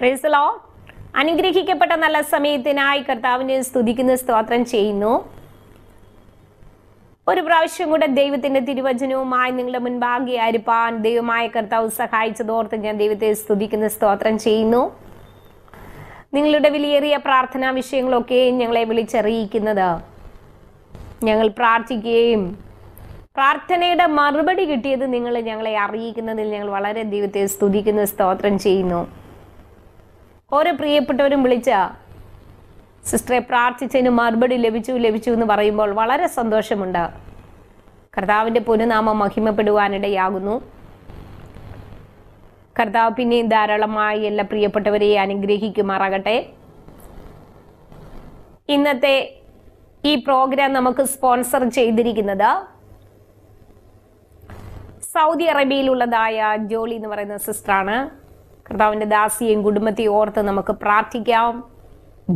പ്രേസലോ അനുഗ്രഹിക്കപ്പെട്ട നല്ല സമയത്തിനായി കർത്താവിനെ സ്തുതിക്കുന്ന സ്തോത്രം ചെയ്യുന്നു ഒരു പ്രാവശ്യം കൂടെ ദൈവത്തിന്റെ തിരുവചനവുമായി നിങ്ങളുടെ മുൻപാകെ അരിപ്പാൻ ദൈവമായ കർത്താവ് സഹായിച്ചതോർത്ത് ഞാൻ ദൈവത്തെ സ്തുതിക്കുന്ന സ്തോത്രം ചെയ്യുന്നു നിങ്ങളുടെ വിലയേറിയ പ്രാർത്ഥനാ വിഷയങ്ങളൊക്കെ ഞങ്ങളെ വിളിച്ചറിയിക്കുന്നത് ഞങ്ങൾ പ്രാർത്ഥിക്കുകയും പ്രാർത്ഥനയുടെ മറുപടി കിട്ടിയത് നിങ്ങൾ ഞങ്ങളെ അറിയിക്കുന്നതിൽ ഞങ്ങൾ വളരെ ദൈവത്തെ സ്തുതിക്കുന്ന സ്തോത്രം ചെയ്യുന്നു ഓരോ പ്രിയപ്പെട്ടവരും വിളിച്ച സിസ്റ്ററെ പ്രാർത്ഥിച്ചതിന് മറുപടി ലഭിച്ചു ലഭിച്ചു എന്ന് പറയുമ്പോൾ വളരെ സന്തോഷമുണ്ട് കർത്താവിൻ്റെ പുനനാമം മഹിമപ്പെടുവാനിടയാകുന്നു കർത്താവ് പിന്നെയും ധാരാളമായി എല്ലാ പ്രിയപ്പെട്ടവരെയും അനുഗ്രഹിക്കുമാറാകട്ടെ ഇന്നത്തെ ഈ പ്രോഗ്രാം നമുക്ക് സ്പോൺസർ ചെയ്തിരിക്കുന്നത് സൗദി അറേബ്യയിലുള്ളതായ ജോളി എന്ന് പറയുന്ന സിസ്റ്ററാണ് കർത്താവിൻ്റെ ദാസിയെയും കുടുംബത്തെയും ഓർത്ത് നമുക്ക് പ്രാർത്ഥിക്കാം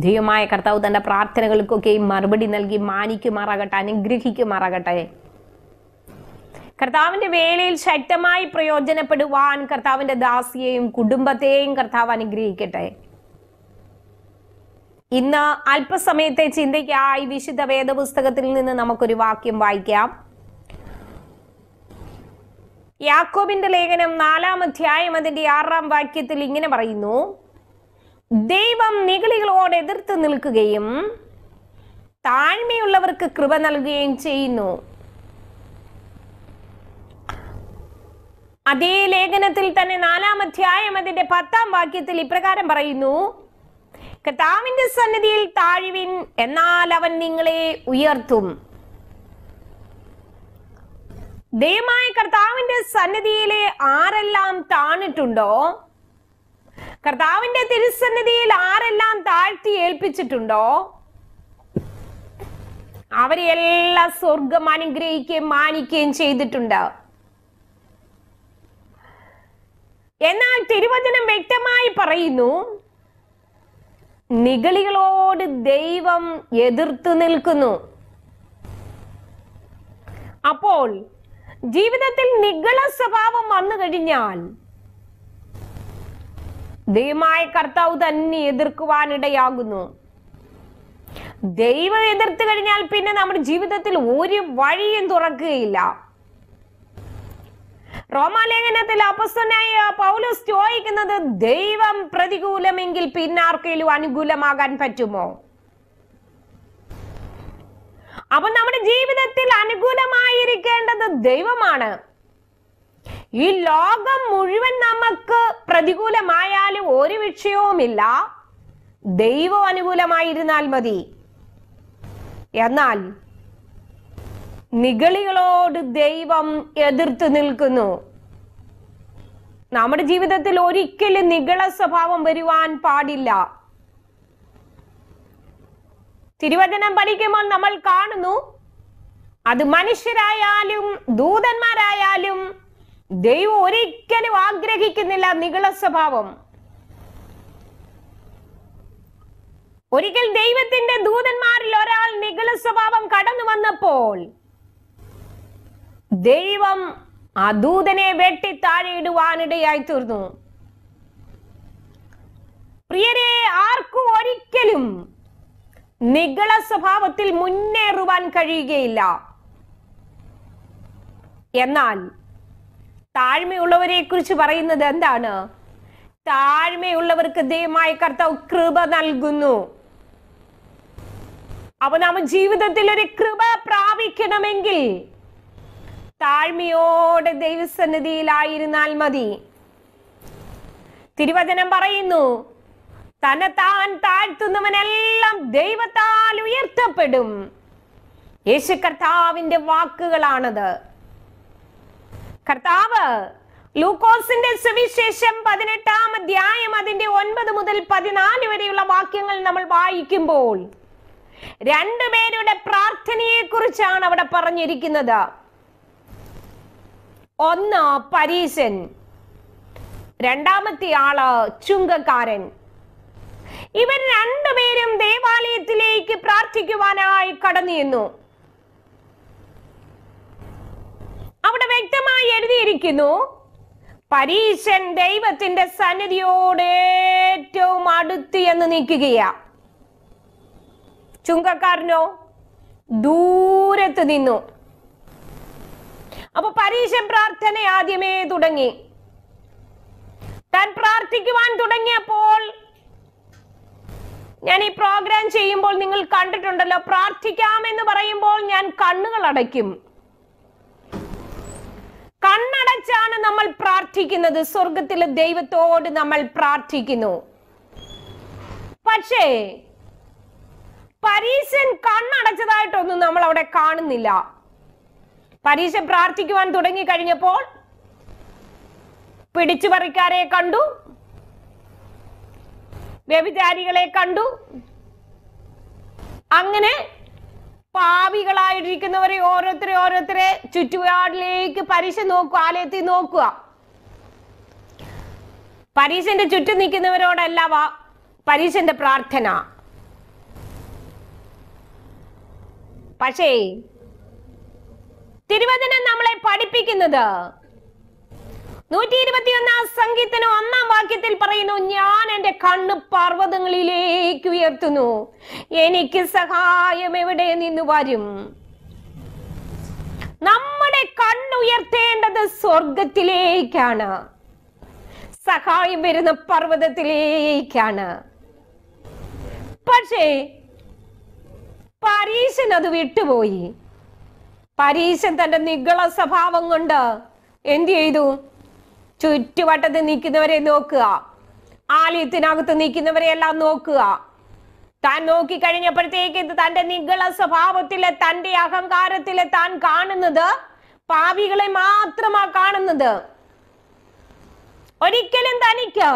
ദൈവമായ കർത്താവ് തൻ്റെ പ്രാർത്ഥനകൾക്കൊക്കെയും മറുപടി നൽകി മാനിക്കുമാറാകട്ടെ അനുഗ്രഹിക്കുമാറാകട്ടെ കർത്താവിന്റെ വേലയിൽ ശക്തമായി പ്രയോജനപ്പെടുവാൻ കർത്താവിന്റെ ദാസിയെയും കുടുംബത്തെയും കർത്താവ് അനുഗ്രഹിക്കട്ടെ ഇന്ന് അല്പസമയത്തെ ചിന്തയ്ക്കായി വിശുദ്ധ വേദപുസ്തകത്തിൽ നിന്ന് നമുക്കൊരു വാക്യം വായിക്കാം യാക്കോബിന്റെ ലേഖനം നാലാം അധ്യായം അതിന്റെ ആറാം വാക്യത്തിൽ ഇങ്ങനെ പറയുന്നു ദൈവം നികളികളോട് എതിർത്ത് നിൽക്കുകയും താഴ്മയുള്ളവർക്ക് കൃപ നൽകുകയും ചെയ്യുന്നു അതേ ലേഖനത്തിൽ തന്നെ നാലാം അധ്യായം അതിന്റെ പത്താം വാക്യത്തിൽ ഇപ്രകാരം പറയുന്നു കർത്താവിന്റെ സന്നിധിയിൽ താഴ്വിൻ എന്നാൽ അവൻ നിങ്ങളെ ഉയർത്തും ദയമായ കർത്താവിന്റെ സന്നിധിയിലെ ആരെല്ലാം താണിട്ടുണ്ടോ കർത്താവിന്റെ തിരുസന്നിധിയിൽ ആരെല്ലാം താഴ്ത്തി ഏൽപ്പിച്ചിട്ടുണ്ടോ അവരെയെല്ലാം സ്വർഗം അനുഗ്രഹിക്കുകയും മാനിക്കുകയും ചെയ്തിട്ടുണ്ട് എന്നാൽ തിരുവചനം വ്യക്തമായി പറയുന്നു നിഗളികളോട് ദൈവം എതിർത്ത് നിൽക്കുന്നു അപ്പോൾ ജീവിതത്തിൽ നിഗള സ്വഭാവം വന്നു കഴിഞ്ഞാൽ ദൈവമായ കർത്താവ് തന്നെ എതിർക്കുവാനിടയാകുന്നു ദൈവം എതിർത്ത് കഴിഞ്ഞാൽ പിന്നെ നമ്മുടെ ജീവിതത്തിൽ ഒരു വഴിയും തുറക്കുകയില്ല റോമാലേഖനത്തിൽ അപസ്വനായ പൗലോസ് ചോദിക്കുന്നത് ദൈവം പ്രതികൂലമെങ്കിൽ പിന്നാർക്കെങ്കിലും അനുകൂലമാകാൻ പറ്റുമോ അപ്പൊ നമ്മുടെ ജീവിതത്തിൽ അനുകൂലമായിരിക്കേണ്ടത് ദൈവമാണ് ഈ ലോകം മുഴുവൻ നമുക്ക് പ്രതികൂലമായാലും ഒരു വിഷയവുമില്ല ദൈവം അനുകൂലമായിരുന്നാൽ മതി എന്നാൽ നിഗളികളോട് ദൈവം എതിർത്ത് നിൽക്കുന്നു നമ്മുടെ ജീവിതത്തിൽ ഒരിക്കലും നിഗള സ്വഭാവം വരുവാൻ പാടില്ല തിരുവചനം പഠിക്കുമ്പോൾ നമ്മൾ കാണുന്നു അത് മനുഷ്യരായാലും ദൂതന്മാരായാലും ദൈവം ഒരിക്കലും ആഗ്രഹിക്കുന്നില്ല നികള സ്വഭാവം ഒരിക്കൽ ദൈവത്തിന്റെ ദൂതന്മാരിൽ ഒരാൾ നികള സ്വഭാവം കടന്നു വന്നപ്പോൾ ദൈവം ആ ദൂതനെ വെട്ടി താഴെയിടുവാനിടയായി തീർന്നു പ്രിയരെ ആർക്കും ഒരിക്കലും നിഗള സ്വഭാവത്തിൽ മുന്നേറുവാൻ കഴിയുകയില്ല എന്നാൽ താഴ്മയുള്ളവരെ കുറിച്ച് പറയുന്നത് എന്താണ് താഴ്മയുള്ളവർക്ക് ദയമായ കർത്താവ് കൃപ നൽകുന്നു അവൻ അവൻ ജീവിതത്തിൽ ഒരു കൃപ പ്രാപിക്കണമെങ്കിൽ താഴ്മയോടെ ദൈവസന്നിധിയിലായിരുന്നാൽ മതി തിരുവചനം പറയുന്നു തന്നെത്താൻ താഴ്ത്തുന്നവനെല്ലാം ദൈവത്താൽ ഉയർത്തപ്പെടും യേശു കർത്താവിന്റെ വാക്കുകളാണത് കർത്താവ് ലൂക്കോസിന്റെ സുവിശേഷം പതിനെട്ടാം അധ്യായം അതിന്റെ ഒൻപത് മുതൽ പതിനാല് വരെയുള്ള വാക്യങ്ങൾ നമ്മൾ വായിക്കുമ്പോൾ രണ്ടുപേരുടെ പ്രാർത്ഥനയെ കുറിച്ചാണ് അവിടെ പറഞ്ഞിരിക്കുന്നത് ഒന്ന് പരീശൻ രണ്ടാമത്തെ ആള് ചുങ്കക്കാരൻ ഇവർ രണ്ടുപേരും ദേവാലയത്തിലേക്ക് പ്രാർത്ഥിക്കുവാനായി കടന്നു ചെന്നു അവിടെ വ്യക്തമായി എഴുതിയിരിക്കുന്നു പരീശൻ ദൈവത്തിന്റെ സന്നിധിയോട് ഏറ്റവും അടുത്ത് എന്ന് നിൽക്കുകയാ ചുങ്കക്കാരനോ ദൂരത്ത് നിന്നു അപ്പൊ പരീശൻ പ്രാർത്ഥന ആദ്യമേ തുടങ്ങി താൻ പ്രാർത്ഥിക്കുവാൻ തുടങ്ങിയപ്പോൾ ഞാൻ ഈ പ്രോഗ്രാം ചെയ്യുമ്പോൾ നിങ്ങൾ കണ്ടിട്ടുണ്ടല്ലോ പ്രാർത്ഥിക്കാമെന്ന് പറയുമ്പോൾ ഞാൻ കണ്ണുകൾ അടയ്ക്കും കണ്ണടച്ചാണ് നമ്മൾ പ്രാർത്ഥിക്കുന്നത് സ്വർഗത്തിലെ ദൈവത്തോട് നമ്മൾ പ്രാർത്ഥിക്കുന്നു പക്ഷേ പരീശൻ കണ്ണടച്ചതായിട്ടൊന്നും നമ്മൾ അവിടെ കാണുന്നില്ല പരീശൻ പ്രാർത്ഥിക്കുവാൻ തുടങ്ങി കഴിഞ്ഞപ്പോൾ പിടിച്ചുപറിക്കാരെ കണ്ടു വ്യഭിചാരികളെ കണ്ടു അങ്ങനെ പാവികളായിരിക്കുന്നവരെ ഓരോരുത്തരെ ഓരോരുത്തരെ ചുറ്റുപാടിലേക്ക് പരീക്ഷ നോക്കുക ആലയത്തിൽ നോക്കുക പരീക്ഷന്റെ ചുറ്റും നിൽക്കുന്നവരോടല്ല വാ പരീക്ഷന്റെ പ്രാർത്ഥന പക്ഷേ തിരുവചനം നമ്മളെ പഠിപ്പിക്കുന്നത് നൂറ്റി ഒന്നാം സംഗീതത്തിന് ഒന്നാം വാക്യത്തിൽ പറയുന്നു ഞാൻ എന്റെ കണ്ണ് പർവ്വതങ്ങളിലേക്ക് ഉയർത്തുന്നു എനിക്ക് സഹായം എവിടെ നിന്ന് വരും നമ്മുടെ കണ്ണുയർത്തേണ്ടത് സ്വർഗത്തിലേക്കാണ് സഹായം വരുന്ന പർവ്വതത്തിലേക്കാണ് പക്ഷേ പരീശൻ അത് വിട്ടുപോയി പരീശൻ തന്റെ നിഗള സ്വഭാവം കൊണ്ട് എന്തു ചെയ്തു ചുറ്റുവട്ടത്ത് നിൽക്കുന്നവരെ നോക്കുക ആലയത്തിനകത്ത് നിൽക്കുന്നവരെ എല്ലാം നോക്കുക താൻ നോക്കിക്കഴിഞ്ഞപ്പോഴത്തേക്ക് തന്റെ നിഗള സ്വഭാവത്തിലെ തന്റെ അഹങ്കാരത്തിലെ താൻ കാണുന്നത് പാവികളെ മാത്രമാ കാണുന്നത് ഒരിക്കലും തനിക്ക്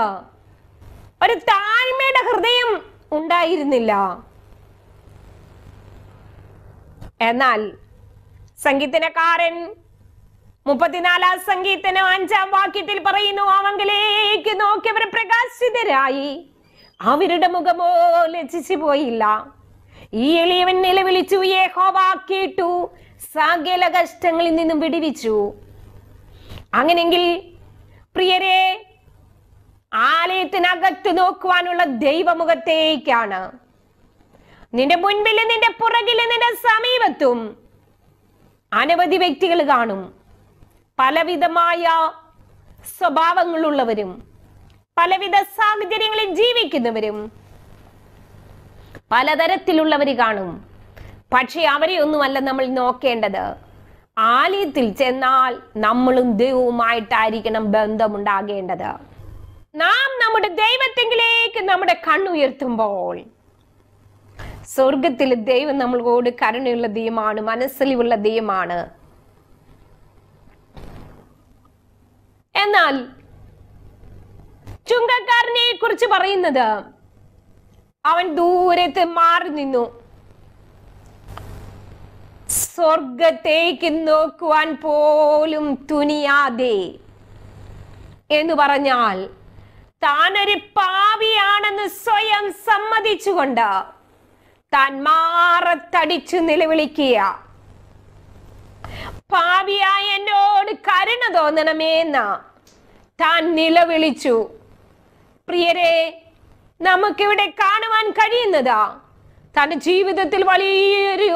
ഒരു താഴ്മയുടെ ഹൃദയം ഉണ്ടായിരുന്നില്ല എന്നാൽ സംഗീതനക്കാരൻ മുപ്പത്തിനാലാം സംഗീതനം അഞ്ചാം വാക്യത്തിൽ പറയുന്നു അവങ്കിലേക്ക് നോക്കി അവർ പ്രകാശിതരായി അവരുടെ മുഖമോ ലജിച്ചു പോയില്ല ഈ എളിയവൻ നിലവിളിച്ചു കേട്ടു സകല കഷ്ടങ്ങളിൽ നിന്നും വിടിവിച്ചു അങ്ങനെങ്കിൽ പ്രിയരെ ആലയത്തിനകത്ത് നോക്കുവാനുള്ള ദൈവമുഖത്തേക്കാണ് നിന്റെ മുൻപില് നിന്റെ പുറകില് നിന്റെ സമീപത്തും അനവധി വ്യക്തികൾ കാണും പലവിധമായ സ്വഭാവങ്ങളുള്ളവരും പലവിധ സാഹചര്യങ്ങളിൽ ജീവിക്കുന്നവരും പലതരത്തിലുള്ളവർ കാണും പക്ഷെ അവരെ ഒന്നുമല്ല നമ്മൾ നോക്കേണ്ടത് ആലയത്തിൽ ചെന്നാൽ നമ്മളും ദൈവവുമായിട്ടായിരിക്കണം ബന്ധമുണ്ടാകേണ്ടത് നാം നമ്മുടെ ദൈവത്തെങ്കിലേക്ക് നമ്മുടെ കണ്ണുയർത്തുമ്പോൾ സ്വർഗത്തിൽ ദൈവം നമ്മളോട് കരുണയുള്ള ദൈവമാണ് മനസ്സിലുള്ള ദൈവമാണ് എന്നാൽ ചുങ്കക്കാരനെ കുറിച്ച് പറയുന്നത് അവൻ ദൂരത്ത് മാറി നിന്നു സ്വർഗത്തേക്ക് നോക്കുവാൻ പോലും തുനിയാതെ എന്ന് പറഞ്ഞാൽ താനൊരു പാവിയാണെന്ന് സ്വയം സമ്മതിച്ചുകൊണ്ട് താൻ മാറത്തടിച്ചു നിലവിളിക്കുക പാവിയായ എന്നോട് കരുണ തോന്നണമേന്ന് താൻ നിലവിളിച്ചു പ്രിയരെ നമുക്കിവിടെ കാണുവാൻ കഴിയുന്നതാ തന്റെ ജീവിതത്തിൽ വലിയൊരു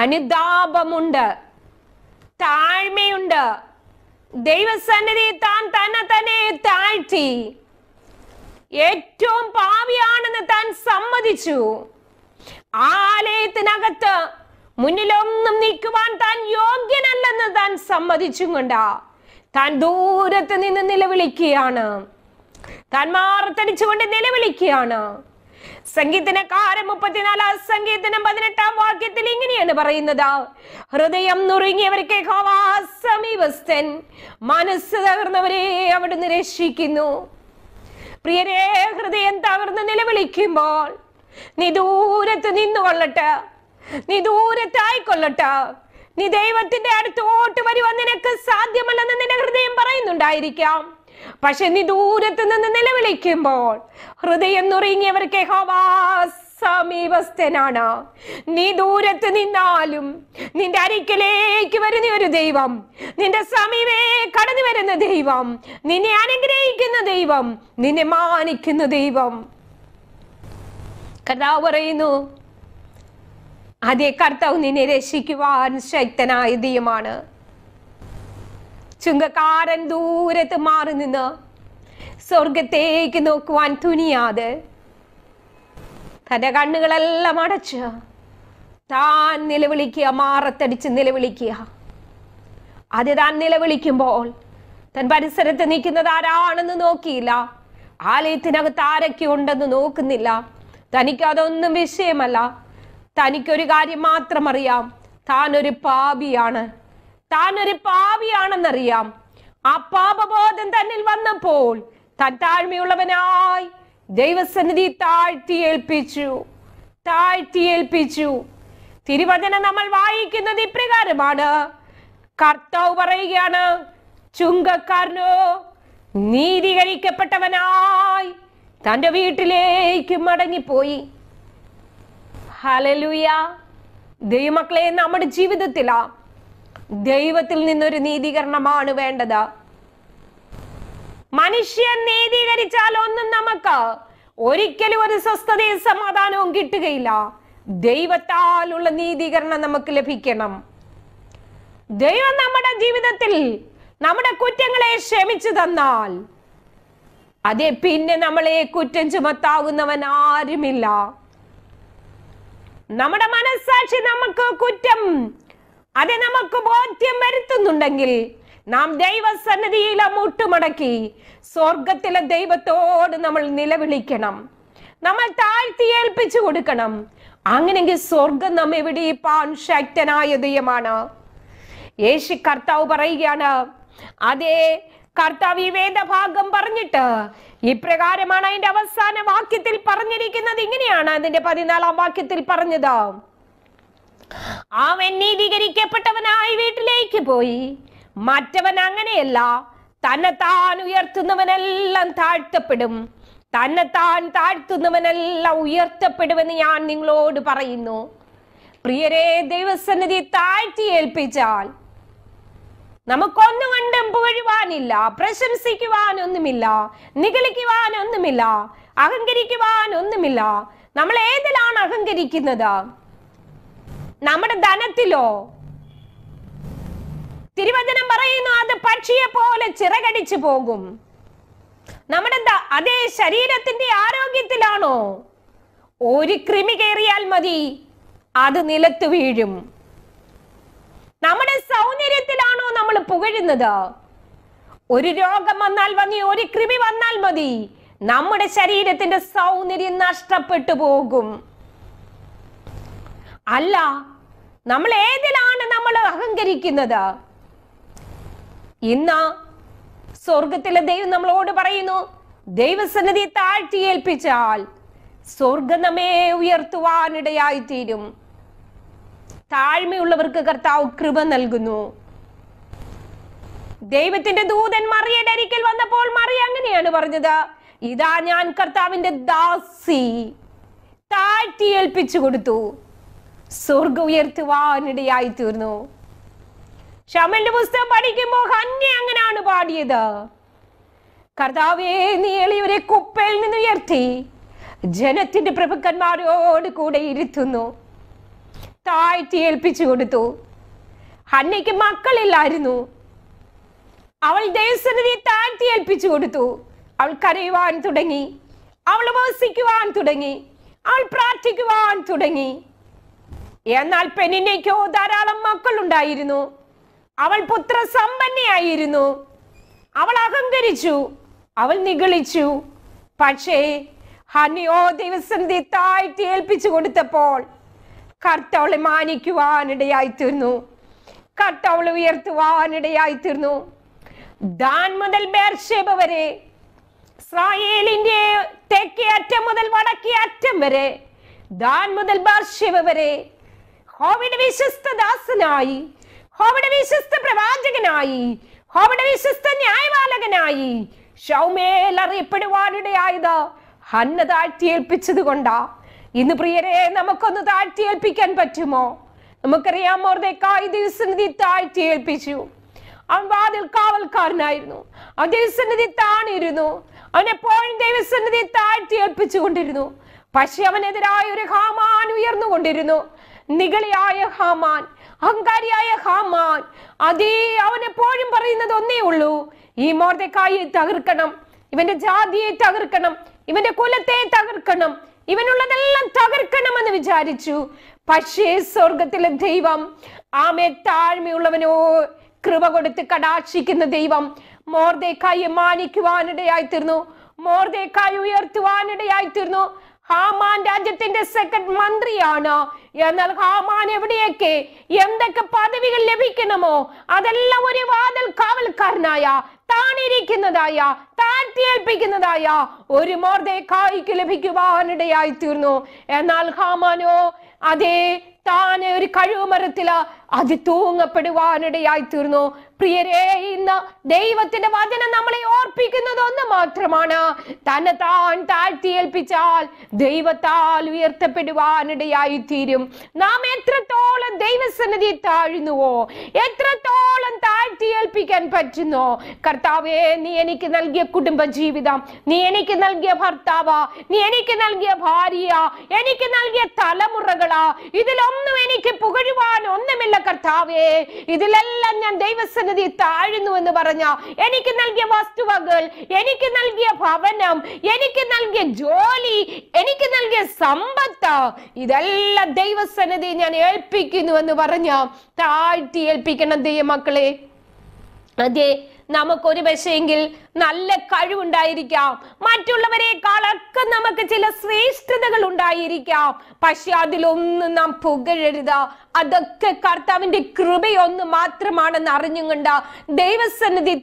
അനുതാപമുണ്ട് താഴ്മയുണ്ട് ദൈവസന്നിധി താൻ തന്നെ തന്നെ താഴ്ത്തി ഏറ്റവും പാവിയാണെന്ന് താൻ സമ്മതിച്ചു ആലയത്തിനകത്ത് മുന്നിലൊന്നും നീക്കുവാൻ താൻ യോഗ്യനല്ലെന്ന് താൻ സമ്മതിച്ചും കൊണ്ടാ താൻ ദൂരത്ത് നിന്ന് നിലവിളിക്കുകയാണ് താൻ മാറത്തടിച്ചുകൊണ്ട് നിലവിളിക്കുകയാണ് സംഗീതനക്കാരൻ മുപ്പത്തിനാലാം സംഗീതനം പതിനെട്ടാം വാക്യത്തിൽ ഇങ്ങനെയാണ് പറയുന്നത് ഹൃദയം നുറുങ്ങിയവർക്ക് സമീപസ്ഥൻ മനസ്സ് തകർന്നവരെ അവിടുന്ന് രക്ഷിക്കുന്നു പ്രിയരെ ഹൃദയം തകർന്ന് നിലവിളിക്കുമ്പോൾ നീ ദൂരത്ത് നിന്നു കൊള്ളട്ടെ നീ ദൂരത്തായിക്കൊള്ളട്ടെ നീ ദൈവത്തിന്റെ അടുത്തോട്ട് വരുവാൻ നിനക്ക് സാധ്യമല്ലെന്ന് ഉണ്ടായിരിക്കാം പക്ഷെ നീ ദൂരത്ത് നിന്ന് നിലവിളിക്കുമ്പോൾ ഹൃദയം നുറുങ്ങിയവർക്ക് സമീപസ്ഥനാണ് നീ ദൂരത്ത് നിന്നാലും നിന്റെ അരിക്കലേക്ക് വരുന്ന ഒരു ദൈവം നിന്റെ സമീപേ കടന്നു വരുന്ന ദൈവം നിന്നെ അനുഗ്രഹിക്കുന്ന ദൈവം നിന്നെ മാനിക്കുന്ന ദൈവം കർത്താവ് പറയുന്നു അതേ കർത്താവ് നിന്നെ രക്ഷിക്കുവാൻ ശക്തനായ ദൈവമാണ് ചുങ്കക്കാരൻ ദൂരത്ത് മാറി നിന്ന് സ്വർഗത്തേക്ക് നോക്കുവാൻ തുനിയാതെ തന്റെ കണ്ണുകളെല്ലാം അടച്ച് താൻ നിലവിളിക്കുക മാറത്തടിച്ച് നിലവിളിക്കുക അത് താൻ നിലവിളിക്കുമ്പോൾ തൻ പരിസരത്ത് നിൽക്കുന്നത് ആരാണെന്ന് നോക്കിയില്ല ആലയത്തിനകത്ത് ആരൊക്കെ ഉണ്ടെന്ന് നോക്കുന്നില്ല തനിക്ക് അതൊന്നും വിഷയമല്ല തനിക്കൊരു കാര്യം മാത്രം അറിയാം താൻ ഒരു പാപിയാണ് താൻ ഒരു പാവിയാണെന്നറിയാം ആ പാപബോധം തന്നിൽ വന്നപ്പോൾ താൻ താഴ്മയുള്ളവനായി ദൈവസന്നിധി താഴ്ത്തിയേൽപ്പിച്ചു താഴ്ത്തിയേൽപ്പിച്ചു തിരുവചന നമ്മൾ വായിക്കുന്നത് ഇപ്രകാരമാണ് കർത്താവ് പറയുകയാണ് ചുങ്കക്കാരനോ നീതികരിക്കപ്പെട്ടവനായി തന്റെ വീട്ടിലേക്ക് മടങ്ങിപ്പോയി ഹലലുയ ദൈവമക്കളെ നമ്മുടെ ജീവിതത്തിലാ ദൈവത്തിൽ നിന്നൊരു നീതീകരണമാണ് വേണ്ടത് മനുഷ്യൻ നീതീകരിച്ചാൽ ഒന്നും നമുക്ക് ഒരിക്കലും ഒരു സ്വസ്ഥതയും സമാധാനവും കിട്ടുകയില്ല ദൈവത്താലുള്ള നീതീകരണം നമുക്ക് ലഭിക്കണം ദൈവം നമ്മുടെ ജീവിതത്തിൽ നമ്മുടെ കുറ്റങ്ങളെ ക്ഷമിച്ചു തന്നാൽ അതെ പിന്നെ നമ്മളെ കുറ്റം ചുമത്താകുന്നവൻ ആരുമില്ല നമ്മുടെ മനസ്സാക്ഷി നമുക്ക് കുറ്റം അത് നമുക്ക് ബോധ്യം വരുത്തുന്നുണ്ടെങ്കിൽ നാം ദൈവസന്നിധിയിൽ മുട്ടുമടക്കി സ്വർഗത്തിലെ ദൈവത്തോട് നമ്മൾ നിലവിളിക്കണം നമ്മൾ താഴ്ത്തി ഏൽപ്പിച്ചു കൊടുക്കണം അങ്ങനെങ്കിൽ സ്വർഗം എവിടെ പാൻ ശക്തനായ ദൈവമാണ് യേശു കർത്താവ് പറയുകയാണ് അതേ കർത്താവ് ഈ വേദഭാഗം പറഞ്ഞിട്ട് ഇപ്രകാരമാണ് അതിന്റെ അവസാന വാക്യത്തിൽ പറഞ്ഞിരിക്കുന്നത് ഇങ്ങനെയാണ് അതിന്റെ പതിനാലാം വാക്യത്തിൽ പറഞ്ഞത് അവൻ നീതീകരിക്കപ്പെട്ടവനായി വീട്ടിലേക്ക് പോയി മറ്റവൻ അങ്ങനെയല്ല തന്നെത്താൻ ഉയർത്തുന്നവനെല്ലാം താഴ്ത്തപ്പെടും തന്നെത്താൻ താഴ്ത്തുന്നവനെല്ലാം ഉയർത്തപ്പെടുമെന്ന് ഞാൻ നിങ്ങളോട് പറയുന്നു പ്രിയരെ ദൈവസന്നിധി താഴ്ത്തി ഏൽപ്പിച്ചാൽ നമുക്കൊന്നും കണ്ടും പുകഴുവാനില്ല പ്രശംസിക്കുവാനൊന്നുമില്ല നിഗളിക്കുവാനൊന്നുമില്ല അഹങ്കരിക്കുവാനൊന്നുമില്ല നമ്മൾ ഏതിലാണ് അഹങ്കരിക്കുന്നത് നമ്മുടെ ധനത്തിലോ തിരുവചനം പറയുന്നു അത് പക്ഷിയെ പോലെ ചിറകടിച്ചു പോകും നമ്മുടെ അതേ ശരീരത്തിന്റെ ആരോഗ്യത്തിലാണോ ഒരു കൃമി കയറിയാൽ മതി അത് നിലത്ത് വീഴും നമ്മുടെ സൗന്ദര്യത്തിലാണോ നമ്മൾ പുകഴുന്നത് ഒരു രോഗം വന്നാൽ വന്നി ഒരു കൃമി വന്നാൽ മതി നമ്മുടെ ശരീരത്തിന്റെ സൗന്ദര്യം നഷ്ടപ്പെട്ടു പോകും അല്ല നമ്മൾ ഏതിലാണ് നമ്മൾ അഹങ്കരിക്കുന്നത് ഇന്ന് സ്വർഗത്തിലെ ദൈവം നമ്മളോട് പറയുന്നു ദൈവസന്നിധി താഴ്ത്തിയേൽപ്പിച്ചാൽ സ്വർഗം നമ്മെ തീരും താഴ്മയുള്ളവർക്ക് കർത്താവ് കൃപ നൽകുന്നു ദൈവത്തിന്റെ ദൂതൻ മറിയുടെ അരിക്കൽ വന്നപ്പോൾ മറിയ അങ്ങനെയാണ് പറഞ്ഞത് ഇതാ ഞാൻ കർത്താവിന്റെ ദാസി ഏൽപ്പിച്ചു കൊടുത്തു സ്വർഗം ഉയർത്തുവാനിടയായി തീർന്നു ഷമന്റെ പുസ്തകം പഠിക്കുമ്പോൾ ഹന്നി അങ്ങനെയാണ് പാടിയത് കർത്താവേ നീ കുപ്പയിൽ നിന്ന് ഉയർത്തി ജനത്തിന്റെ പ്രഭുക്കന്മാരോട് കൂടെ ഇരുത്തുന്നു താഴ്ത്തി ഏൽപ്പിച്ചു കൊടുത്തു ഹന്നയ്ക്ക് മക്കളില്ലായിരുന്നു അവൾ ദൈവസന്നിധി താഴ്ത്തി ഏൽപ്പിച്ചു കൊടുത്തു അവൾ കരയുവാൻ തുടങ്ങി അവൾ വസിക്കുവാൻ തുടങ്ങി അവൾ പ്രാർത്ഥിക്കുവാൻ തുടങ്ങി എന്നാൽ പെണ്ണിനേക്കോ ധാരാളം മക്കളുണ്ടായിരുന്നു അവൾ പുത്ര സമ്പന്നയായിരുന്നു അവൾ അഹങ്കരിച്ചു അവൾ നിഗളിച്ചു പക്ഷേ ഹനിയോ ദിവസം താഴ്ത്തി ഏൽപ്പിച്ചു കൊടുത്തപ്പോൾ കർത്താവളെ മാനിക്കുവാനിടയായിത്തീർന്നു കർത്താവളെ ഉയർത്തുവാനിടയായിത്തീർന്നു ദാൻ മുതൽ ബേർഷേബ വരെ ഇസ്രായേലിന്റെ തെക്കേ അറ്റം മുതൽ വടക്കേ അറ്റം വരെ ദാൻ മുതൽ ബേർഷേബ വരെ ഹോവിഡ് വിശ്വസ്ത ദാസനായി ഹോവിഡ് വിശ്വസ്ത പ്രവാചകനായി ഹോവിഡ് വിശ്വസ്ത ന്യായപാലകനായി ഷൗമേൽ അറിയപ്പെടുവാനിടയായത് ഹന്ന താഴ്ത്തിയേൽപ്പിച്ചത് കൊണ്ടാ ഇന്ന് പ്രിയരെ നമുക്കൊന്ന് താഴ്ത്തിയേൽപ്പിക്കാൻ പറ്റുമോ നമുക്കറിയാം മോർദേക്കായ് ദിവസനിധി താഴ്ത്തിയേൽപ്പിച്ചു അവൻ വാതിൽ കാവൽക്കാരനായിരുന്നു അവൻ ദിവസനിധി താണിരുന്നു അവനെപ്പോഴും ദൈവസന്നിധി താഴ്ത്തിയേൽപ്പിച്ചു കൊണ്ടിരുന്നു പക്ഷെ അവനെതിരായ ഒരു ഹാമാൻ ഉയർന്നുകൊണ്ടിരുന്നു നികളിയായ ഹാമാൻ അഹങ്കാരിയായ ഹാമാൻ അതേ അവൻ എപ്പോഴും പറയുന്നത് ഒന്നേ ഉള്ളൂ ഈ മോർദക്കായെ തകർക്കണം ഇവന്റെ ജാതിയെ തകർക്കണം ഇവന്റെ കുലത്തെ തകർക്കണം ഇവനുള്ളതെല്ലാം എന്ന് വിചാരിച്ചു പക്ഷേ സ്വർഗത്തിലെ ദൈവം ആമേ താഴ്മയുള്ളവനോ കൃപ കൊടുത്ത് കടാക്ഷിക്കുന്ന ദൈവം മോർദേക്കായി മാനിക്കുവാനിടയായി തീർന്നു മോർദേക്കായി ഉയർത്തുവാനിടയായി തീർന്നു ഹാമാൻ രാജ്യത്തിന്റെ സെക്രട്ടറി മന്ത്രിയാണ് എന്നാൽ ഹാമാൻ എവിടെയൊക്കെ എന്തൊക്കെ പദവികൾ ലഭിക്കണമോ അതെല്ലാം ഒരു വാതൽ കാവൽക്കാരനായ താണിരിക്കുന്നതായ താഴ്ത്തിയേൽപ്പിക്കുന്നതായ ഒരു മോർദേ കായ്ക്ക് ലഭിക്കുവാനിടയായി തീർന്നു എന്നാൽ ഹാമാനോ അതേ താൻ ഒരു കഴിവുമരത്തില അത് തൂങ്ങപ്പെടുവാനിടയായി തീർന്നു പ്രിയരെ ഇന്ന് ദൈവത്തിന്റെ വചനം നമ്മളെ ഓർപ്പിക്കുന്നത് ഒന്ന് മാത്രമാണ് തന്നെ താൻ താഴ്ത്തിയേൽപ്പിച്ചാൽ ദൈവത്താൽ ഉയർത്തപ്പെടുവാനിടയായി തീരും നാം എത്രത്തോളം ദൈവസന്നിധി താഴ്ന്നുവോ എത്രത്തോളം താഴ്ത്തിയേൽപ്പിക്കാൻ പറ്റുന്നു കർത്താവേ നീ എനിക്ക് നൽകിയ കുടുംബ ജീവിതം നീ എനിക്ക് നൽകിയ ഭർത്താവ നീ എനിക്ക് നൽകിയ ഭാര്യ എനിക്ക് നൽകിയ തലമുറകളാ ഇതിലോ ഒന്നും എനിക്ക് പുകഴുവാൻ ഒന്നുമില്ല കർത്താവേ ഇതിലെല്ലാം ഞാൻ ദൈവസന്നിധി താഴുന്നു എന്ന് പറഞ്ഞ എനിക്ക് നൽകിയ വസ്തുവകൾ എനിക്ക് നൽകിയ ഭവനം എനിക്ക് നൽകിയ ജോലി എനിക്ക് നൽകിയ സമ്പത്ത് ഇതെല്ലാം ദൈവസന്നിധി ഞാൻ ഏൽപ്പിക്കുന്നു എന്ന് പറഞ്ഞ താഴ്ത്തി ഏൽപ്പിക്കണം ദൈവമക്കളെ അതെ നമുക്കൊരു പക്ഷേങ്കിൽ നല്ല കഴിവുണ്ടായിരിക്കാം മറ്റുള്ളവരെക്കാളൊക്കെ നമുക്ക് ചില ശ്രേഷ്ഠതകൾ ഉണ്ടായിരിക്കാം പക്ഷെ അതിലൊന്നും നാം പുകഴരുത് അതൊക്കെ കർത്താവിന്റെ കൃപയൊന്ന് മാത്രമാണെന്ന് അറിഞ്ഞുകൊണ്ട് ദൈവസന്നിധി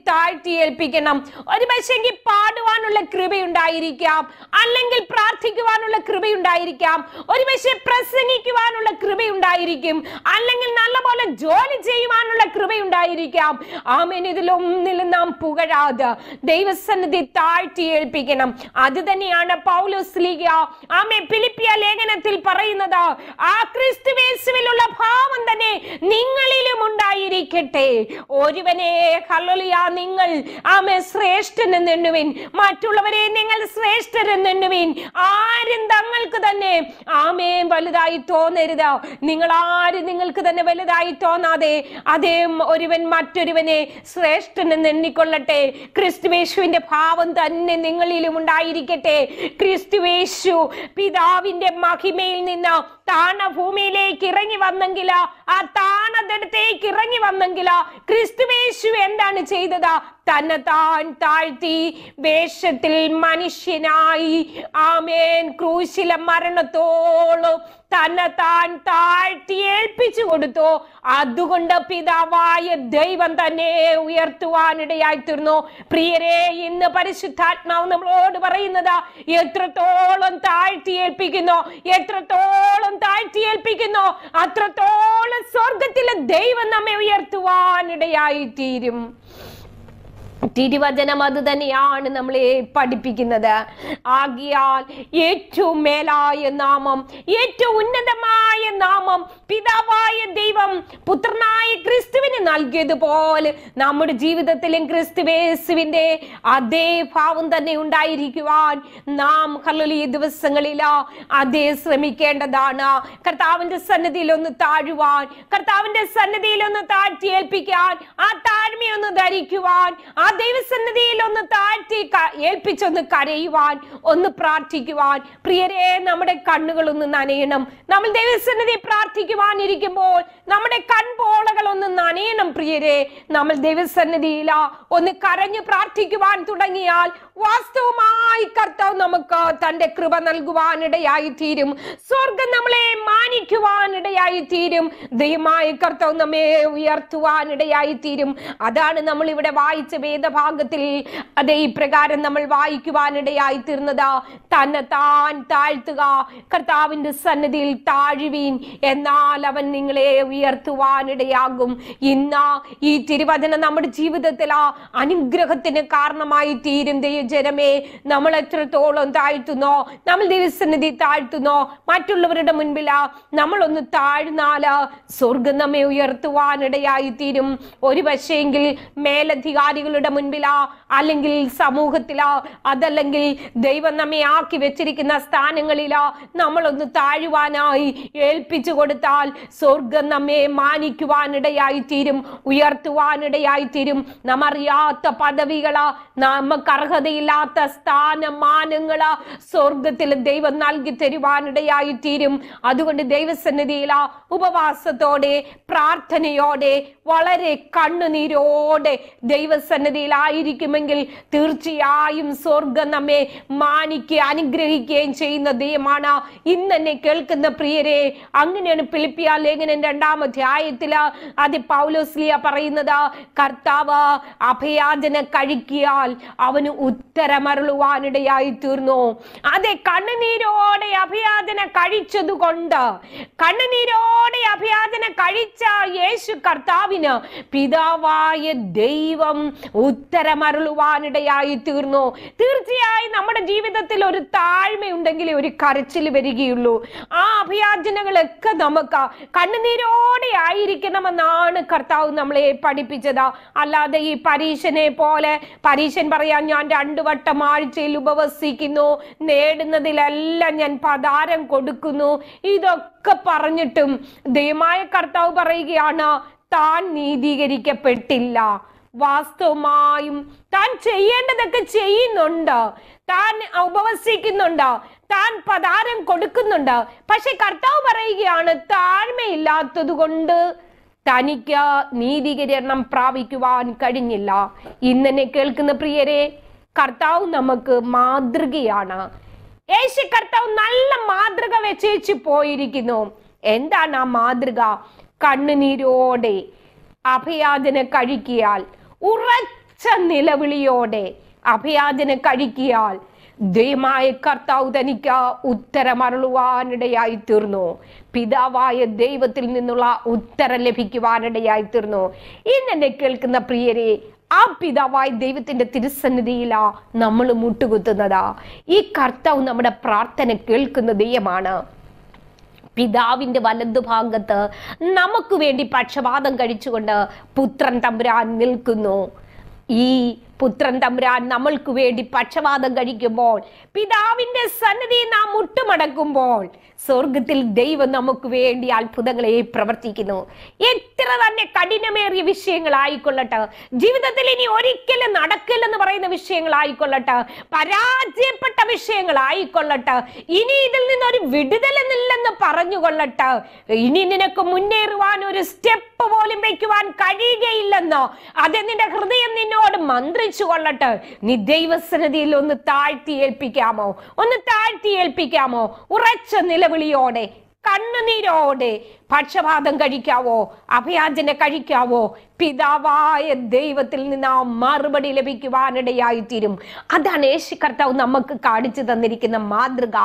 ഏൽപ്പിക്കണം ഒരു പക്ഷേങ്കിൽ പാടുവാനുള്ള കൃപയുണ്ടായിരിക്കാം അല്ലെങ്കിൽ പ്രാർത്ഥിക്കുവാനുള്ള കൃപയുണ്ടായിരിക്കാം ഒരു പക്ഷെ പ്രസംഗിക്കുവാനുള്ള കൃപയുണ്ടായിരിക്കും അല്ലെങ്കിൽ നല്ലപോലെ ജോലി ചെയ്യുവാനുള്ള കൃപയുണ്ടായിരിക്കാം ആമേൻ ഇതിലൊന്നിലും നാം പുകഴാതെ ദൈവസന്നിധി താഴ്ത്തി ഏൽപ്പിക്കണം അത് തന്നെയാണ് പൗലോസ് ലീഗ ആമേ പിലിപ്പിയ ലേഖനത്തിൽ പറയുന്നത് ആ ക്രിസ്തുവേശുവിലുള്ള ഭാവം തന്നെ നിങ്ങളിലും ഉണ്ടായിരിക്കട്ടെ ഒരുവനെ നിങ്ങൾ ആമേ ശ്രേഷ്ഠൻ എന്നെണ്ണുവിൻ മറ്റുള്ളവരെ നിങ്ങൾ ശ്രേഷ്ഠൻ എന്നെണ്ണുവിൻ ആരും തങ്ങൾക്ക് തന്നെ ആമേ വലുതായി തോന്നരുത് നിങ്ങൾ ആരും നിങ്ങൾക്ക് തന്നെ വലുതായി തോന്നാതെ അതേ ഒരുവൻ മറ്റൊരുവനെ ശ്രേഷ്ഠൻ എന്ന് എണ്ണിക്കൊള്ളട്ടെ ക്രിസ്തുവേശുവിന്റെ ഭാവം തന്നെ നിങ്ങളിലും ഉണ്ടായിരിക്കട്ടെ ക്രിസ്തുവേശു പിതാവിന്റെ മഹിമയിൽ നിന്ന് താണ ഭൂമിയിലേക്ക് ഇറങ്ങി വന്ന് വന്നെങ്കിലോ ആ താണതെടുത്തേക്ക് ഇറങ്ങി വന്നെങ്കിലോ ക്രിസ്തുവേശു എന്താണ് ചെയ്തത് തന്നെത്താൻ താഴ്ത്തി വേഷത്തിൽ മനുഷ്യനായി ആമേൻ ക്രൂശില മരണത്തോളം തന്നെത്താൻ താഴ്ത്തി ഏൽപ്പിച്ചു കൊടുത്തു അതുകൊണ്ട് പിതാവായ ദൈവം തന്നെ ഉയർത്തുവാനിടയായി തീർന്നു പ്രിയരെ ഇന്ന് പരിശുദ്ധാത്മാവ് നമ്മളോട് പറയുന്നത് എത്രത്തോളം താഴ്ത്തി ഏൽപ്പിക്കുന്നു എത്രത്തോളം താഴ്ത്തി ഏൽപ്പിക്കുന്നു അത്രത്തോളം സ്വർഗത്തിലെ ദൈവം നമ്മെ ഉയർത്തുവാനിടയായി തീരും തിരുവചനം അത് തന്നെയാണ് നമ്മളെ പഠിപ്പിക്കുന്നത് ആകിയാൽ ഏറ്റവും മേലായ നാമം ഏറ്റവും ഉന്നതമായ നാമം പിതാവായ ദൈവം പുത്രനായ ക്രിസ്തുവിന് നൽകിയതുപോലെ നമ്മുടെ ജീവിതത്തിലും ക്രിസ്തുവേസുവിന്റെ അതേ ഭാവം തന്നെ ഉണ്ടായിരിക്കുവാൻ നാം ഈ ദിവസങ്ങളിൽ അതേ ശ്രമിക്കേണ്ടതാണ് കർത്താവിന്റെ സന്നദ്ധിയിൽ ഒന്ന് താഴുവാൻ കർത്താവിന്റെ സന്നദ്ധിയിൽ ഒന്ന് താഴ്ത്തിയേൽപ്പിക്കാൻ ആ താഴ്മയൊന്ന് ധരിക്കുവാൻ ആ ദൈവസന്നിധിയിൽ ഒന്ന് താഴ്ത്തി ഏൽപ്പിച്ചൊന്ന് കരയുവാൻ ഒന്ന് പ്രാർത്ഥിക്കുവാൻ പ്രിയരെ നമ്മുടെ കണ്ണുകൾ ഒന്ന് നനയണം നമ്മൾ ദൈവസന്നിധി പ്രാർത്ഥിക്കുവാൻ ഇരിക്കുമ്പോൾ നമ്മുടെ കൺപോളകൾ ഒന്ന് നനയണം പ്രിയരെ നമ്മൾ ദൈവസന്നിധിയിൽ ഒന്ന് കരഞ്ഞു പ്രാർത്ഥിക്കുവാൻ തുടങ്ങിയാൽ വാസ്തവമായി കർത്താവ് നമുക്ക് തന്റെ കൃപ നൽകുവാനിടയായി തീരും സ്വർഗം നമ്മളെ മാനിക്കുവാനിടയായി തീരും ദയമായി കർത്താവ് നമ്മെ ഉയർത്തുവാനിടയായി തീരും അതാണ് നമ്മൾ ഇവിടെ വായിച്ച വേദഭാഗത്തിൽ അതേ ഇപ്രകാരം നമ്മൾ വായിക്കുവാനിടയായി തീർന്നത് തന്നെ താൻ താഴ്ത്തുക കർത്താവിന്റെ സന്നിധിയിൽ താഴുവീൻ എന്നാൽ അവൻ നിങ്ങളെ ഉയർത്തുവാനിടയാകും ഇന്ന് ഈ തിരുവചന നമ്മുടെ ജീവിതത്തിൽ ആ അനുഗ്രഹത്തിന് കാരണമായി തീരും ദൈവം ജനമേ നമ്മൾ എത്രത്തോളം താഴ്ത്തുന്നോ നമ്മൾ ദിവസനിധി താഴ്ത്തുന്നോ മറ്റുള്ളവരുടെ മുൻപിൽ നമ്മളൊന്ന് താഴ്ന്നാല് സ്വർഗം നമ്മെ ഉയർത്തുവാനിടയായി തീരും ഒരു പക്ഷേങ്കിൽ മേലധികാരികളുടെ മുൻപിലാ അല്ലെങ്കിൽ സമൂഹത്തിലാ അതല്ലെങ്കിൽ ദൈവം നമ്മെ ആക്കി വെച്ചിരിക്കുന്ന സ്ഥാനങ്ങളിലാ നമ്മളൊന്ന് താഴുവാനായി ഏൽപ്പിച്ചു കൊടുത്താൽ സ്വർഗം നമ്മെ മാനിക്കുവാനിടയായി തീരും ഉയർത്തുവാനിടയായി തീരും നമ്മറിയാത്ത പദവികളാ നമുക്ക് അർഹത അർഹതയില്ലാത്ത സ്ഥാനമാനങ്ങള് സ്വർഗത്തിൽ ദൈവം നൽകി തരുവാനിടയായി തീരും അതുകൊണ്ട് ദൈവസന്നിധിയിൽ ഉപവാസത്തോടെ പ്രാർത്ഥനയോടെ വളരെ കണ്ണുനീരോടെ ആയിരിക്കുമെങ്കിൽ തീർച്ചയായും സ്വർഗം നമ്മെ മാനിക്കുക അനുഗ്രഹിക്കുകയും ചെയ്യുന്ന ദൈവമാണ് ഇന്നെന്നെ കേൾക്കുന്ന പ്രിയരെ അങ്ങനെയാണ് പിലിപ്പിയ ലേഖനം രണ്ടാം അധ്യായത്തില് അത് പൗലോസ്ലിയ പറയുന്നത് കർത്താവ് അഭയാചന കഴിക്കിയാൽ അവന് ഉത്ത ഉത്തരമരുളുവാനിടയായി തീർന്നു അതെ കണ്ണുനീരോടെ അഭിയാചന കൊണ്ട് കണ്ണുനീരോടെ അഭിയാചന കഴിച്ച യേശു കർത്താവിന് പിതാവായ ദൈവം ഉത്തരമരുളുവാനിടയായി തീർന്നു തീർച്ചയായും നമ്മുടെ ജീവിതത്തിൽ ഒരു താഴ്മ താഴ്മയുണ്ടെങ്കിലേ ഒരു കരച്ചിൽ വരികയുള്ളൂ ആ അഭിയാചനകളൊക്കെ നമുക്ക് കണ്ണുനീരോടെ ആയിരിക്കണമെന്നാണ് കർത്താവ് നമ്മളെ പഠിപ്പിച്ചത് അല്ലാതെ ഈ പരീക്ഷനെ പോലെ പരീശൻ പറയാൻ ഞാൻ രണ്ട് രണ്ടു വട്ടം ആഴ്ചയിൽ ഉപവസിക്കുന്നു നേടുന്നതിലെല്ലാം ഞാൻ പതാരം കൊടുക്കുന്നു ഇതൊക്കെ പറഞ്ഞിട്ടും ദയമായ കർത്താവ് പറയുകയാണ് താൻ നീതീകരിക്കപ്പെട്ടില്ല വാസ്തവമായും താൻ ചെയ്യേണ്ടതൊക്കെ ചെയ്യുന്നുണ്ട് താൻ ഉപവസിക്കുന്നുണ്ട് താൻ പതാരം കൊടുക്കുന്നുണ്ട് പക്ഷെ കർത്താവ് പറയുകയാണ് താഴ്മയില്ലാത്തത് കൊണ്ട് തനിക്ക് നീതീകരണം പ്രാപിക്കുവാൻ കഴിഞ്ഞില്ല ഇന്നെന്നെ കേൾക്കുന്ന പ്രിയരെ കർത്താവ് നമുക്ക് മാതൃകയാണ് യേശു കർത്താവ് നല്ല മാതൃക വെച്ചേച്ച് പോയിരിക്കുന്നു എന്താണ് ആ മാതൃക കണ്ണുനീരോടെ അഭയാചന കഴിക്കിയാൽ ഉറച്ച നിലവിളിയോടെ അഭയാചന കഴിക്കിയാൽ ദൈവമായ കർത്താവ് തനിക്ക് ഉത്തരമരുളുവാനിടയായി തീർന്നു പിതാവായ ദൈവത്തിൽ നിന്നുള്ള ഉത്തരം ലഭിക്കുവാനിടയായി തീർന്നു ഇന്നെ കേൾക്കുന്ന പ്രിയരെ ആ പിതാവായ ദൈവത്തിന്റെ തിരുസന്നിധിയിലാ നമ്മൾ മുട്ടുകുത്തുന്നതാ ഈ കർത്താവ് നമ്മുടെ പ്രാർത്ഥന കേൾക്കുന്ന ദൈവമാണ് പിതാവിൻ്റെ വലതുഭാഗത്ത് നമുക്ക് വേണ്ടി പക്ഷപാതം കഴിച്ചുകൊണ്ട് പുത്രൻ തമ്പുരാൻ നിൽക്കുന്നു ഈ പുത്രൻ തമ്പുരാൻ നമ്മൾക്ക് വേണ്ടി പക്ഷപാതം കഴിക്കുമ്പോൾ പിതാവിന്റെ സന്നിധി നാം മുട്ടുമടക്കുമ്പോൾ സ്വർഗത്തിൽ ദൈവം നമുക്ക് വേണ്ടി അത്ഭുതങ്ങളെ പ്രവർത്തിക്കുന്നു എത്ര തന്നെ കഠിനമേറിയ വിഷയങ്ങളായിക്കൊള്ളട്ടെ ജീവിതത്തിൽ ഇനി ഒരിക്കലും നടക്കില്ലെന്ന് പറയുന്ന വിഷയങ്ങളായിക്കൊള്ളട്ടെ പരാജയപ്പെട്ട വിഷയങ്ങളായിക്കൊള്ളട്ടെ ഇനി ഇതിൽ നിന്ന് ഒരു വിടുതലെന്നില്ലെന്ന് പറഞ്ഞുകൊള്ളട്ടെ ഇനി നിനക്ക് മുന്നേറുവാൻ ഒരു സ്റ്റെപ്പ് പോലും വയ്ക്കുവാൻ കഴിയുകയില്ലെന്നോ അത് നിന്റെ ഹൃദയം നിന്നോട് മന്ത്രിച്ചു കൊള്ളട്ടെ നീ ദൈവസന്നിധിയിൽ ഒന്ന് താഴ്ത്തി ഏൽപ്പിക്കാമോ ഒന്ന് താഴ്ത്തി ഏൽപ്പിക്കാമോ ഉറച്ച നില നിലവിളിയോടെ കണ്ണുനീരോടെ പക്ഷപാതം കഴിക്കാവോ അഭയാചന കഴിക്കാവോ പിതാവായ ദൈവത്തിൽ നിന്ന് ആ മറുപടി ലഭിക്കുവാനിടയായി തീരും അതാണ് യേശു കർത്താവ് നമുക്ക് കാണിച്ചു തന്നിരിക്കുന്ന മാതൃക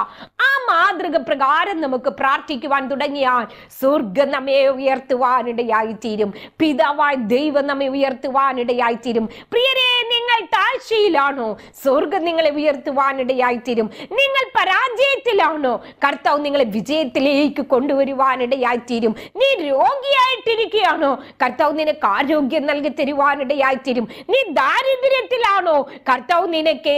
ആ മാതൃക പ്രകാരം നമുക്ക് പ്രാർത്ഥിക്കുവാൻ തുടങ്ങിയാൽ സ്വർഗ നമ്മെ ഉയർത്തുവാനിടയായി തീരും പിതാവായ ദൈവം നമ്മെ ഉയർത്തുവാനിടയായി തീരും പ്രിയരെ നിങ്ങൾ താഴ്ചയിലാണോ സ്വർഗം നിങ്ങളെ ഉയർത്തുവാനിടയായി തീരും നിങ്ങൾ പരാജയത്തിലാണോ കർത്താവ് നിങ്ങളെ വിജയത്തിലേക്ക് കൊണ്ടുവരുവാനിടയായി തീരും നീ രോഗിയായിട്ടിരിക്കുകയാണോ കർത്താവ് നിന്നെ ആരോഗ്യം നൽകി തരുവാനിടയായിത്തീരും നീ ദാരിദ്ര്യത്തിലാണോ കർത്താവ് നിനക്ക്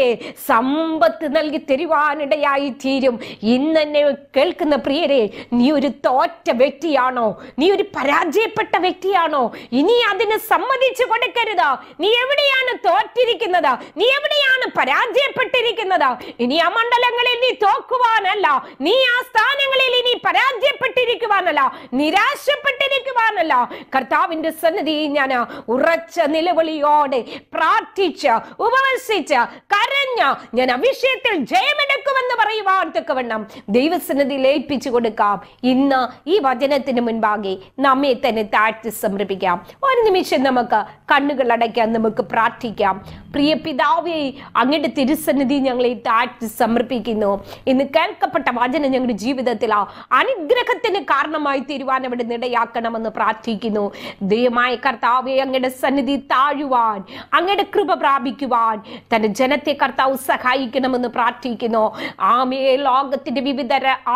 സമ്പത്ത് നൽകി തരുവാനിടയായിത്തീരും ഇന്ന് എന്നെ കേൾക്കുന്ന പ്രിയരെ നീ ഒരു തോറ്റ വ്യക്തിയാണോ നീ ഒരു പരാജയപ്പെട്ട വ്യക്തിയാണോ ഇനി അതിന് സമ്മതിച്ചു കൊടുക്കരുത് നീ എവിടെയാണ് തോറ്റിരിക്കുന്നത് നീ എവിടെയാണ് പരാജയപ്പെട്ടിരിക്കുന്നത് ഇനി ആ മണ്ഡലങ്ങളിൽ നീ തോക്കുവാനല്ല നീ ആ സ്ഥാനങ്ങളിൽ ഇനി പരാജയപ്പെട്ടിരിക്കുവാനല്ല നിരാശപ്പെട്ടിരിക്കുവാനല്ല കർത്താവിന്റെ സന്നിധി ഞാൻ ഉറച്ച നിലവിളിയോടെ പ്രാർത്ഥിച്ച് ഉപവസിച്ച് കരഞ്ഞ് ഞാൻ അഭിഷേകത്തിൽ ജയമെടുക്കുമെന്ന് പറയുവാൻ തക്കവണ്ണം ദൈവസന്നിധി ലയിപ്പിച്ചു കൊടുക്കാം ഇന്ന് ഈ വചനത്തിന് മുൻപാകെ നമ്മെ തന്നെ താഴ്ത്തി സമർപ്പിക്കാം ഒരു നിമിഷം നമുക്ക് കണ്ണുകൾ അടയ്ക്കാൻ നമുക്ക് പ്രാർത്ഥിക്കാം പ്രിയ പിതാവേ അങ്ങയുടെ തിരുസന്നിധി ഞങ്ങളെ താഴ്ത്തി സമർപ്പിക്കുന്നു ഇന്ന് കേൾക്കപ്പെട്ട വചനം ഞങ്ങളുടെ ജീവിതത്തിൽ അനുഗ്രഹത്തിന് കാരണമായി തീരുവാൻ അവിടെ നിടയാക്കണമെന്ന് പ്രാർത്ഥിക്കുന്നു ദൈവമായ കർത്ത കർത്താവെ അങ്ങയുടെ സന്നിധി താഴുവാൻ അങ്ങയുടെ കൃപ പ്രാപിക്കുവാൻ തൻ്റെ ജനത്തെ കർത്താവ് സഹായിക്കണമെന്ന് പ്രാർത്ഥിക്കുന്നു ആമേ ലോകത്തിൻ്റെ വിവിധ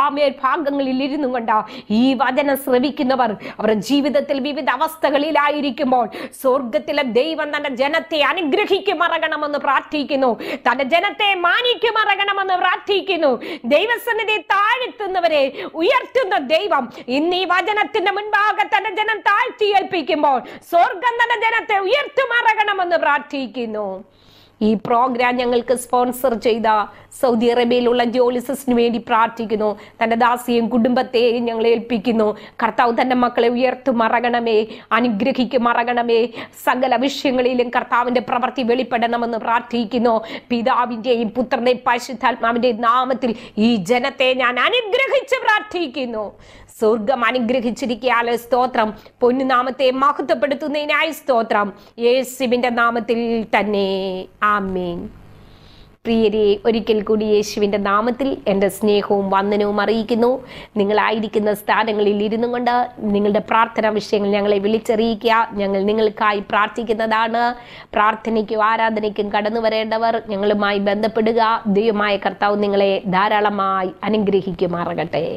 ആമേ ഭാഗങ്ങളിൽ ഇരുന്നു കൊണ്ട് ഈ വചനം ശ്രവിക്കുന്നവർ അവരുടെ ജീവിതത്തിൽ വിവിധ അവസ്ഥകളിലായിരിക്കുമ്പോൾ സ്വർഗത്തിലെ ദൈവം തൻ്റെ ജനത്തെ മറകണമെന്ന് പ്രാർത്ഥിക്കുന്നു തൻ്റെ ജനത്തെ മറകണമെന്ന് പ്രാർത്ഥിക്കുന്നു ദൈവസന്നിധി താഴ്ത്തുന്നവരെ ഉയർത്തുന്ന ദൈവം ഇന്ന് ഈ വചനത്തിന്റെ മുൻപാകെ തന്റെ ജനം താഴ്ത്തിയേൽപ്പിക്കുമ്പോൾ സ്വർഗം തന്റെ ജനത്തെ ഉയർത്തുമറകണമെന്ന് പ്രാർത്ഥിക്കുന്നു ഈ പ്രോഗ്രാം ഞങ്ങൾക്ക് സ്പോൺസർ ചെയ്ത സൗദി അറേബ്യയിലുള്ള ജോലിസസിന് വേണ്ടി പ്രാർത്ഥിക്കുന്നു തൻ്റെ ദാസിയും കുടുംബത്തെയും ഞങ്ങൾ ഏൽപ്പിക്കുന്നു കർത്താവ് തൻ്റെ മക്കളെ ഉയർത്തു മറകണമേ അനുഗ്രഹിക്ക് മറകണമേ സകല വിഷയങ്ങളിലും കർത്താവിൻ്റെ പ്രവൃത്തി വെളിപ്പെടണമെന്ന് പ്രാർത്ഥിക്കുന്നു പിതാവിൻ്റെയും പുത്രൻ്റെയും പരിശുദ്ധാത്മാവിൻ്റെ നാമത്തിൽ ഈ ജനത്തെ ഞാൻ അനുഗ്രഹിച്ച് പ്രാർത്ഥിക്കുന്നു സ്വർഗം അനുഗ്രഹിച്ചിരിക്കുകയാലെ സ്തോത്രം പൊന്നുനാമത്തെ മഹത്വപ്പെടുത്തുന്നതിനായി സ്തോത്രം യേശുവിൻ്റെ നാമത്തിൽ തന്നെ ആമേൻ പ്രിയരെ ഒരിക്കൽ കൂടി യേശുവിൻ്റെ നാമത്തിൽ എൻ്റെ സ്നേഹവും വന്ദനവും അറിയിക്കുന്നു നിങ്ങളായിരിക്കുന്ന സ്ഥാനങ്ങളിൽ ഇരുന്നു കൊണ്ട് നിങ്ങളുടെ പ്രാർത്ഥനാ വിഷയങ്ങൾ ഞങ്ങളെ വിളിച്ചറിയിക്കുക ഞങ്ങൾ നിങ്ങൾക്കായി പ്രാർത്ഥിക്കുന്നതാണ് പ്രാർത്ഥനയ്ക്കും ആരാധനയ്ക്കും കടന്നു വരേണ്ടവർ ഞങ്ങളുമായി ബന്ധപ്പെടുക ദൈവമായ കർത്താവ് നിങ്ങളെ ധാരാളമായി അനുഗ്രഹിക്കുമാറകട്ടെ